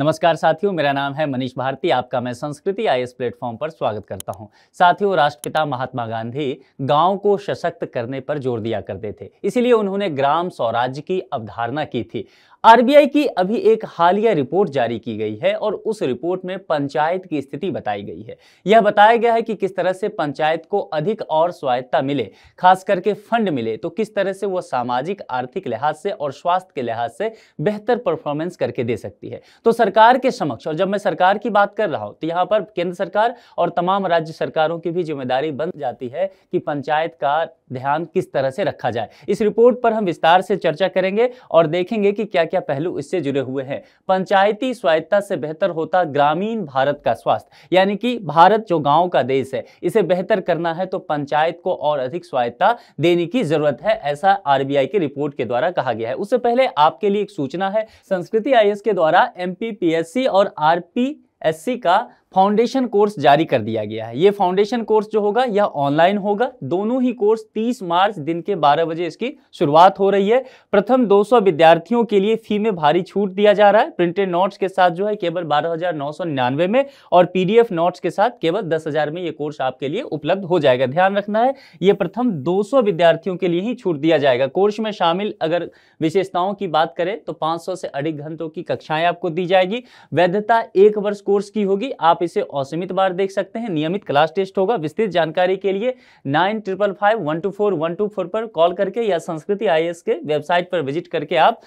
नमस्कार साथियों मेरा नाम है मनीष भारती आपका मैं संस्कृति आई एस प्लेटफॉर्म पर स्वागत करता हूं साथियों राष्ट्रपिता महात्मा गांधी गांव को सशक्त करने पर जोर दिया करते थे इसीलिए उन्होंने ग्राम स्वराज्य की अवधारणा की थी आरबीआई की अभी एक हालिया रिपोर्ट जारी की गई है और उस रिपोर्ट में पंचायत की स्थिति बताई गई है यह बताया गया है कि किस तरह से पंचायत को अधिक और स्वायत्ता मिले खास करके फंड मिले तो किस तरह से वह सामाजिक आर्थिक लिहाज से और स्वास्थ्य के लिहाज से बेहतर परफॉर्मेंस करके दे सकती है तो सरकार के समक्ष और जब मैं सरकार की बात कर रहा हूँ तो यहाँ पर केंद्र सरकार और तमाम राज्य सरकारों की भी जिम्मेदारी बन जाती है कि पंचायत का ध्यान किस तरह से रखा जाए इस रिपोर्ट पर हम विस्तार से चर्चा करेंगे और देखेंगे कि क्या क्या क्या पहलू इससे जुड़े हुए हैं पंचायती स्वायत्ता से बेहतर होता ग्रामीण भारत का स्वास्थ्य यानी कि भारत जो गाँव का देश है इसे बेहतर करना है तो पंचायत को और अधिक स्वायत्ता देने की जरूरत है ऐसा आरबीआई की रिपोर्ट के द्वारा कहा गया है उससे पहले आपके लिए एक सूचना है संस्कृति आई के द्वारा एम और आर एससी का फाउंडेशन कोर्स जारी कर दिया गया है ये फाउंडेशन कोर्स जो होगा यह ऑनलाइन होगा दोनों ही कोर्स 30 मार्च दिन के 12 बजे इसकी शुरुआत हो रही है प्रथम 200 विद्यार्थियों के लिए फी में भारी छूट दिया जा रहा है प्रिंटेड नोट्स के साथ जो है केवल बारह में और पीडीएफ नोट्स के साथ केवल दस में ये कोर्स आपके लिए उपलब्ध हो जाएगा ध्यान रखना है ये प्रथम दो विद्यार्थियों के लिए ही छूट दिया जाएगा कोर्स में शामिल अगर विशेषताओं की बात करें तो 500 से अधिक घंटों की कक्षाएं आपको दी जाएगी वैधता एक वर्ष कोर्स की होगी आप इसे असीमित बार देख सकते हैं नियमित क्लास टेस्ट होगा विस्तृत जानकारी के लिए nine triple five one two four one two four पर कॉल करके या संस्कृति आई के वेबसाइट पर विजिट करके आप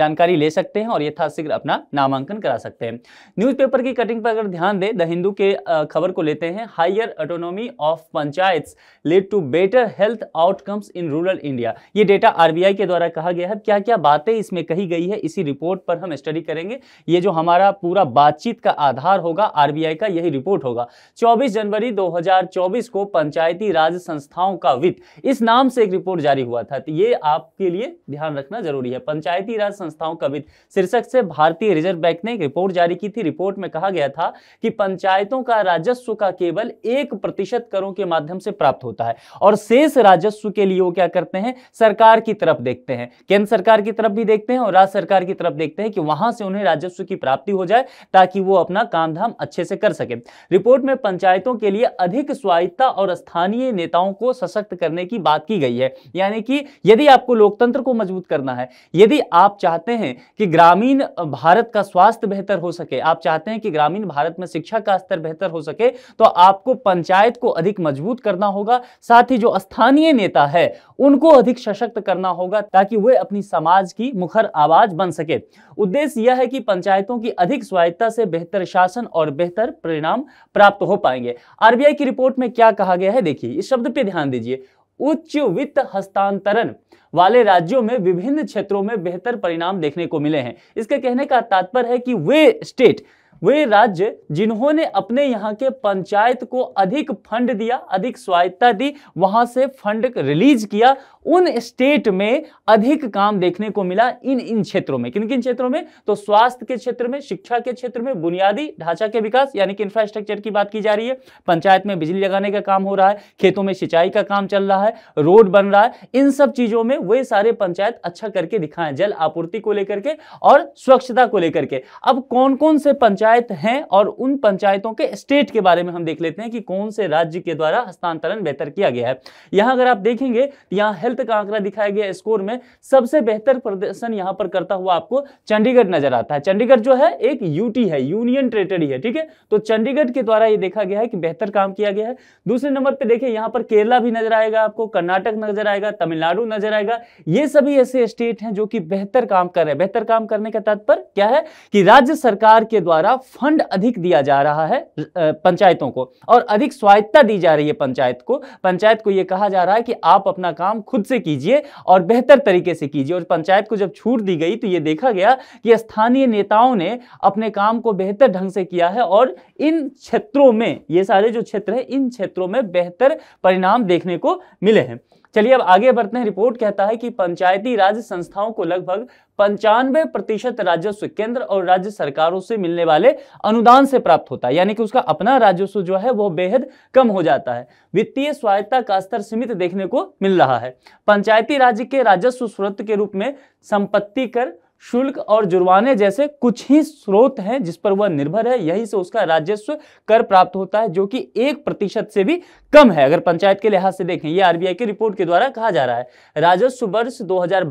जानकारी ले सकते हैं और यथाशीघ्र अपना नामांकन करा सकते हैं न्यूज़पेपर की कटिंग पर अगर ध्यान दें द हिंदू के खबर को लेते हैं higher autonomy of panchayat lead to better health outcomes in rural India ये डेटा आर के द्वारा कहा गया है क्या क्या बातें इसमें कही गई है इसी रिपोर्ट पर हम स्टडी करेंगे ये जो हमारा पूरा बातचीत का आधार होगा आरबीआई का यही रिपोर्ट होगा 24 जनवरी 2024 को पंचायती राज संस्थाओं का वित्त इस नाम से एक रिपोर्ट जारी हुआ था तो ये आपके लिए ध्यान रखना जरूरी है पंचायती राज संस्थाओं का वित्त शीर्षक से भारतीय रिजर्व बैंक ने एक रिपोर्ट जारी की थी रिपोर्ट में कहा गया था कि पंचायतों का राजस्व का केवल एक प्रतिशत करों के माध्यम से प्राप्त होता है और शेष राजस्व के लिए वो क्या करते हैं सरकार की तरफ देखते हैं केंद्र सरकार की तरफ भी देखते हैं और राज्य सरकार की तरफ देखते हैं कि वहां से उन्हें राजस्व की प्राप्ति हो जाए ताकि वो अपना कामधाम अच्छे से कर कर सके रिपोर्ट में पंचायतों के लिए अधिक स्वायत्ता और स्थानीय नेताओं को सशक्त करने की बात की गई है यानी कि यदि आपको लोकतंत्र को मजबूत करना है यदि आप चाहते हैं कि ग्रामीण भारत का स्वास्थ्य बेहतर हो सके आप चाहते हैं कि ग्रामीण भारत में शिक्षा का स्तर बेहतर हो सके तो आपको पंचायत को अधिक मजबूत करना होगा साथ ही जो स्थानीय नेता है उनको अधिक सशक्त करना होगा ताकि वे अपनी समाज की मुखर आवाज बन सके उद्देश्य यह है कि पंचायतों की अधिक स्वायत्ता से बेहतर शासन और बेहतर परिणाम प्राप्त हो पाएंगे आरबीआई की रिपोर्ट में क्या कहा गया है देखिए इस शब्द पे ध्यान दीजिए उच्च वित्त हस्तांतरण वाले राज्यों में विभिन्न क्षेत्रों में बेहतर परिणाम देखने को मिले हैं इसके कहने का तात्पर्य है कि वे स्टेट वे राज्य जिन्होंने अपने यहाँ के पंचायत को अधिक फंड दिया अधिक स्वायत्ता दी वहाँ से फंड रिलीज किया उन स्टेट में अधिक काम देखने को मिला इन इन क्षेत्रों में किन किन क्षेत्रों में तो स्वास्थ्य के क्षेत्र में शिक्षा के क्षेत्र में बुनियादी ढांचा के विकास यानी कि इंफ्रास्ट्रक्चर की बात की जा रही है पंचायत में बिजली लगाने का काम हो रहा है खेतों में सिंचाई का काम चल रहा है रोड बन रहा है इन सब चीज़ों में वे सारे पंचायत अच्छा करके दिखाएं जल आपूर्ति को लेकर के और स्वच्छता को लेकर के अब कौन कौन से पंचायत पंचायत हैं और उन पंचायतों के स्टेट के बारे में हम देख लेते हैं कि कौन से राज्य के द्वारा हस्तांतरण बेहतर किया गया है यहाँ अगर आप देखेंगे तो यहाँ हेल्थ का आंकड़ा दिखाया गया स्कोर में सबसे बेहतर प्रदर्शन यहाँ पर करता हुआ आपको चंडीगढ़ नजर आता है चंडीगढ़ जो है एक यूटी है यूनियन टेरेटरी है ठीक है तो चंडीगढ़ के द्वारा ये देखा गया है कि बेहतर काम किया गया है दूसरे नंबर पर देखिए यहाँ पर केरला भी नजर आएगा आपको कर्नाटक नजर आएगा तमिलनाडु नजर आएगा ये सभी ऐसे स्टेट हैं जो कि बेहतर काम कर रहे हैं बेहतर काम करने का तात्पर्य क्या है कि राज्य सरकार के द्वारा फंड अधिक दिया जा रहा है पंचायतों को और अधिक स्वायत्ता दी जा रही है पंचायत को पंचायत को यह कहा जा रहा है कि आप अपना काम खुद से कीजिए और बेहतर तरीके से कीजिए और पंचायत को जब छूट दी गई तो यह देखा गया कि स्थानीय नेताओं ने अपने काम को बेहतर ढंग से किया है और इन क्षेत्रों में ये सारे जो क्षेत्र हैं इन क्षेत्रों में बेहतर परिणाम देखने को मिले हैं चलिए अब आगे बढ़ते हैं रिपोर्ट कहता है कि पंचायती राज संस्थाओं को लगभग पंचानवे प्रतिशत राजस्व केंद्र और राज्य सरकारों से मिलने वाले अनुदान से प्राप्त होता है यानी कि उसका अपना राजस्व जो है वो बेहद कम हो जाता है वित्तीय स्वायत्ता का स्तर सीमित देखने को मिल रहा है पंचायती राज्य के राजस्व स्रोत के रूप में संपत्ति कर शुल्क और जुर्माने जैसे कुछ ही स्रोत हैं जिस पर वह निर्भर है यही से उसका राजस्व कर प्राप्त होता है जो कि एक प्रतिशत से भी कम है अगर पंचायत के लिहाज से देखें यह आरबीआई की रिपोर्ट के द्वारा कहा जा रहा है राजस्व वर्ष 2022 हजार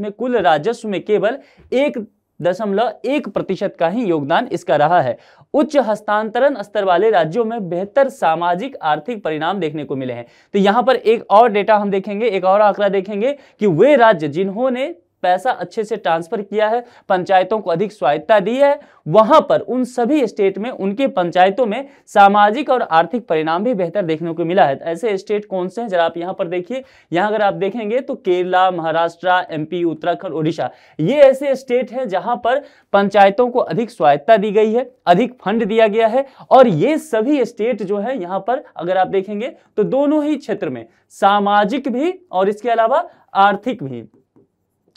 में कुल राजस्व में केवल एक दशमलव एक प्रतिशत का ही योगदान इसका रहा है उच्च हस्तांतरण स्तर वाले राज्यों में बेहतर सामाजिक आर्थिक परिणाम देखने को मिले हैं तो यहाँ पर एक और डेटा हम देखेंगे एक और आंकड़ा देखेंगे कि वे राज्य जिन्होंने पैसा अच्छे से ट्रांसफर किया है पंचायतों को अधिक स्वायत्ता दी है वहां पर उन सभी स्टेट में उनके पंचायतों में सामाजिक और आर्थिक परिणाम भी बेहतर देखने को मिला है तो ऐसे स्टेट कौन से हैं जरा आप यहां पर देखिए यहां अगर आप देखेंगे तो केरला महाराष्ट्र एमपी उत्तराखंड उड़ीसा ये ऐसे स्टेट हैं जहां पर पंचायतों को अधिक स्वायत्ता दी गई है अधिक फंड दिया गया है और ये सभी स्टेट जो है यहाँ पर अगर आप देखेंगे तो दोनों ही क्षेत्र में सामाजिक भी और इसके अलावा आर्थिक भी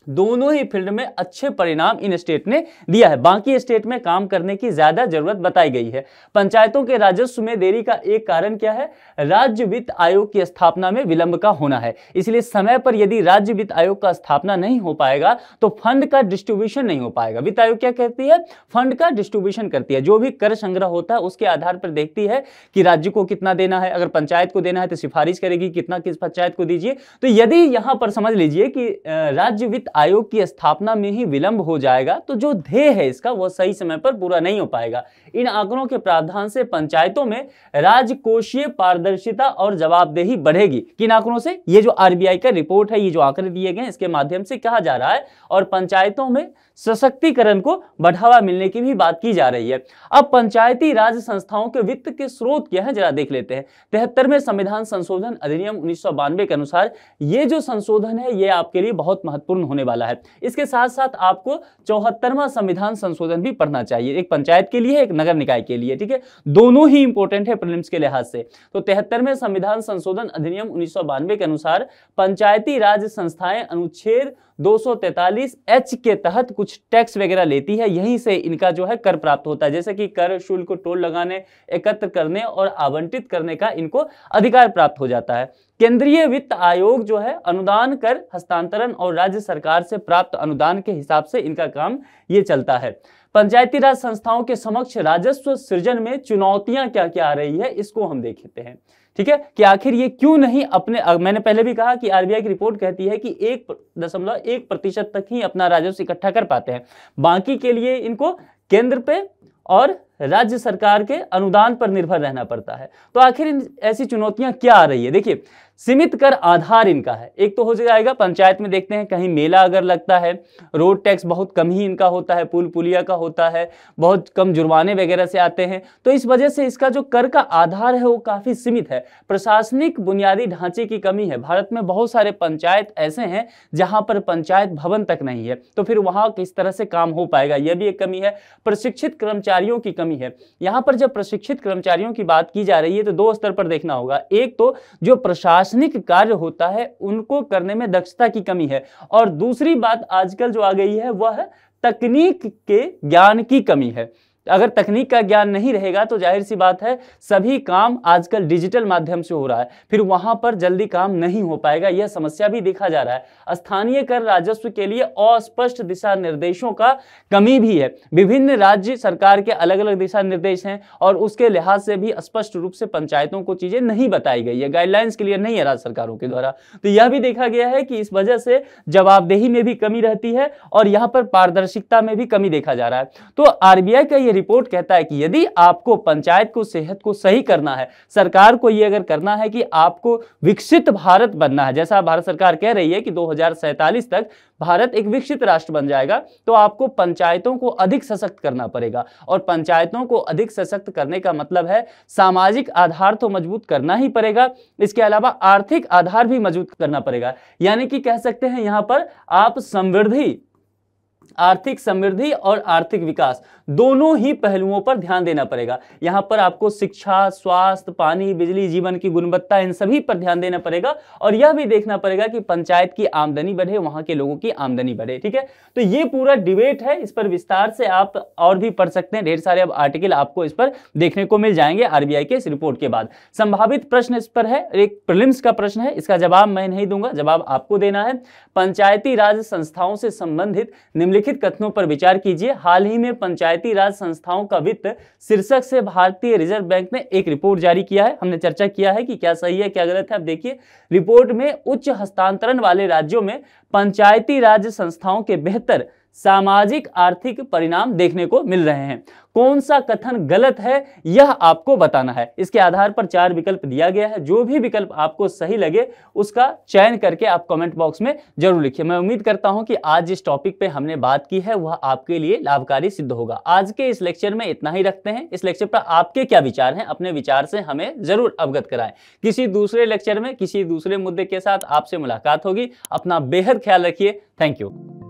दोनों ही फील्ड में अच्छे परिणाम इन स्टेट ने दिया है बाकी स्टेट में काम करने की ज्यादा जरूरत बताई गई है पंचायतों के राजस्व में देरी का एक कारण क्या है राज्य वित्त आयोग की स्थापना में विलंब का होना है इसलिए समय पर यदि राज्य वित्त आयोग का स्थापना नहीं हो पाएगा तो फंड का डिस्ट्रीब्यूशन नहीं हो पाएगा वित्त आयोग क्या कहती है फंड का डिस्ट्रीब्यूशन करती है जो भी कर संग्रह होता है उसके आधार पर देखती है कि राज्य को कितना देना है अगर पंचायत को देना है तो सिफारिश करेगी कितना किस पंचायत को दीजिए तो यदि यहां पर समझ लीजिए कि राज्य वित्त आयोग की स्थापना में ही विलंब हो जाएगा तो जो ध्येय है इसका वह सही समय पर पूरा नहीं हो पाएगा इन आंकड़ों के प्रावधान से पंचायतों में राजकोषीय पारदर्शिता और जवाबदेही बढ़ेगी किन आंकड़ों से ये जो आरबीआई का रिपोर्ट है ये जो आंकड़े दिए गए इसके माध्यम से कहा जा रहा है और पंचायतों में सशक्तिकरण को बढ़ावा मिलने की भी बात की जा रही है अब पंचायती राज संस्थाओं के वित्त के स्रोत क्या है जरा देख लेते हैं तिहत्तरवें संविधान संशोधन अधिनियम उन्नीस के अनुसार ये जो संशोधन है ये आपके लिए बहुत महत्वपूर्ण होने वाला है इसके साथ साथ आपको चौहत्तरवा संविधान संशोधन भी पढ़ना चाहिए एक पंचायत के लिए एक नगर निकाय के लिए ठीक है दोनों ही इंपॉर्टेंट है प्रिलिम्स के लिहाज से तो तिहत्तरवें संविधान संशोधन अधिनियम उन्नीस के अनुसार पंचायती राज संस्थाएं अनुच्छेद 243 एच के तहत कुछ टैक्स वगैरह लेती है यहीं से इनका जो है कर प्राप्त होता है जैसे कि कर शुल्क टोल लगाने एकत्र करने और आवंटित करने का इनको अधिकार प्राप्त हो जाता है केंद्रीय वित्त आयोग जो है अनुदान कर हस्तांतरण और राज्य सरकार से प्राप्त अनुदान के हिसाब से इनका काम ये चलता है पंचायती राज संस्थाओं के समक्ष राजस्व सृजन में चुनौतियां क्या क्या आ रही है इसको हम देखते हैं ठीक है कि आखिर ये क्यों नहीं अपने मैंने पहले भी कहा कि आरबीआई की रिपोर्ट कहती है कि एक दशमलव एक प्रतिशत तक ही अपना राजस्व इकट्ठा कर पाते हैं बाकी के लिए इनको केंद्र पे और राज्य सरकार के अनुदान पर निर्भर रहना पड़ता है तो आखिर इन ऐसी चुनौतियां क्या आ रही है देखिए सीमित कर आधार इनका है एक तो हो जाएगा पंचायत में देखते हैं कहीं मेला अगर लगता है रोड टैक्स बहुत कम ही इनका होता है पुल पुलिया का होता है बहुत कम जुर्माने वगैरह से आते हैं तो इस वजह से इसका जो कर का आधार है वो काफ़ी सीमित है प्रशासनिक बुनियादी ढांचे की कमी है भारत में बहुत सारे पंचायत ऐसे हैं जहाँ पर पंचायत भवन तक नहीं है तो फिर वहाँ किस तरह से काम हो पाएगा यह भी एक कमी है प्रशिक्षित कर्मचारियों की कमी कमी है यहाँ पर जब प्रशिक्षित कर्मचारियों की बात की जा रही है तो दो स्तर पर देखना होगा एक तो जो प्रशासनिक कार्य होता है उनको करने में दक्षता की कमी है और दूसरी बात आजकल जो आ गई है वह तकनीक के ज्ञान की कमी है अगर तकनीक का ज्ञान नहीं रहेगा तो जाहिर सी बात है सभी काम आजकल डिजिटल माध्यम से हो रहा है फिर वहां पर जल्दी काम नहीं हो पाएगा यह समस्या भी देखा जा रहा है स्थानीय कर राजस्व के लिए अस्पष्ट दिशा निर्देशों का कमी भी है विभिन्न राज्य सरकार के अलग अलग दिशा निर्देश हैं और उसके लिहाज से भी स्पष्ट रूप से पंचायतों को चीजें नहीं बताई गई है गाइडलाइंस क्लियर नहीं है राज्य सरकारों के द्वारा तो यह भी देखा गया है कि इस वजह से जवाबदेही में भी कमी रहती है और यहाँ पर पारदर्शिता में भी कमी देखा जा रहा है तो आरबीआई का यह ये रिपोर्ट कहता है कि यदि आपको पंचायत को सेहत को सही करना है सरकार को ये अगर करना है कि आपको विकसित भारत बनना है जैसा भारत सरकार कह रही है कि दो तक भारत एक विकसित राष्ट्र बन जाएगा तो आपको पंचायतों को अधिक सशक्त करना पड़ेगा और पंचायतों को अधिक सशक्त करने का मतलब है सामाजिक आधार तो मजबूत करना ही पड़ेगा इसके अलावा आर्थिक आधार भी मजबूत करना पड़ेगा यानी कि कह सकते हैं यहां पर आप समृद्धि आर्थिक समृद्धि और आर्थिक विकास दोनों ही पहलुओं पर ध्यान देना पड़ेगा यहाँ पर आपको शिक्षा स्वास्थ्य पानी बिजली जीवन की गुणवत्ता इन सभी पर ध्यान देना पड़ेगा और यह भी देखना पड़ेगा कि पंचायत की आमदनी बढ़े वहाँ के लोगों की आमदनी बढ़े ठीक है तो ये पूरा डिबेट है इस पर विस्तार से आप और भी पढ़ सकते हैं ढेर सारे अब आर्टिकल आपको इस पर देखने को मिल जाएंगे आरबीआई के इस रिपोर्ट के बाद संभावित प्रश्न इस पर है एक प्रिलिम्स का प्रश्न है इसका जवाब मैं नहीं दूंगा जवाब आपको देना है पंचायती राज संस्थाओं से संबंधित निम्न निम्नलिखित कथनों पर विचार कीजिए हाल ही में पंचायती राज संस्थाओं का वित्त शीर्षक से भारतीय रिजर्व बैंक ने एक रिपोर्ट जारी किया है हमने चर्चा किया है कि क्या सही है क्या गलत है अब देखिए रिपोर्ट में उच्च हस्तांतरण वाले राज्यों में पंचायती राज संस्थाओं के बेहतर सामाजिक आर्थिक परिणाम देखने को मिल रहे हैं कौन सा कथन गलत है यह आपको बताना है इसके आधार पर चार विकल्प दिया गया है जो भी विकल्प आपको सही लगे उसका चयन करके आप कमेंट बॉक्स में जरूर लिखिए मैं उम्मीद करता हूं कि आज जिस टॉपिक पे हमने बात की है वह आपके लिए लाभकारी सिद्ध होगा आज के इस लेक्चर में इतना ही रखते हैं इस लेक्चर पर आपके क्या विचार हैं अपने विचार से हमें जरूर अवगत कराएं किसी दूसरे लेक्चर में किसी दूसरे मुद्दे के साथ आपसे मुलाकात होगी अपना बेहद ख्याल रखिए थैंक यू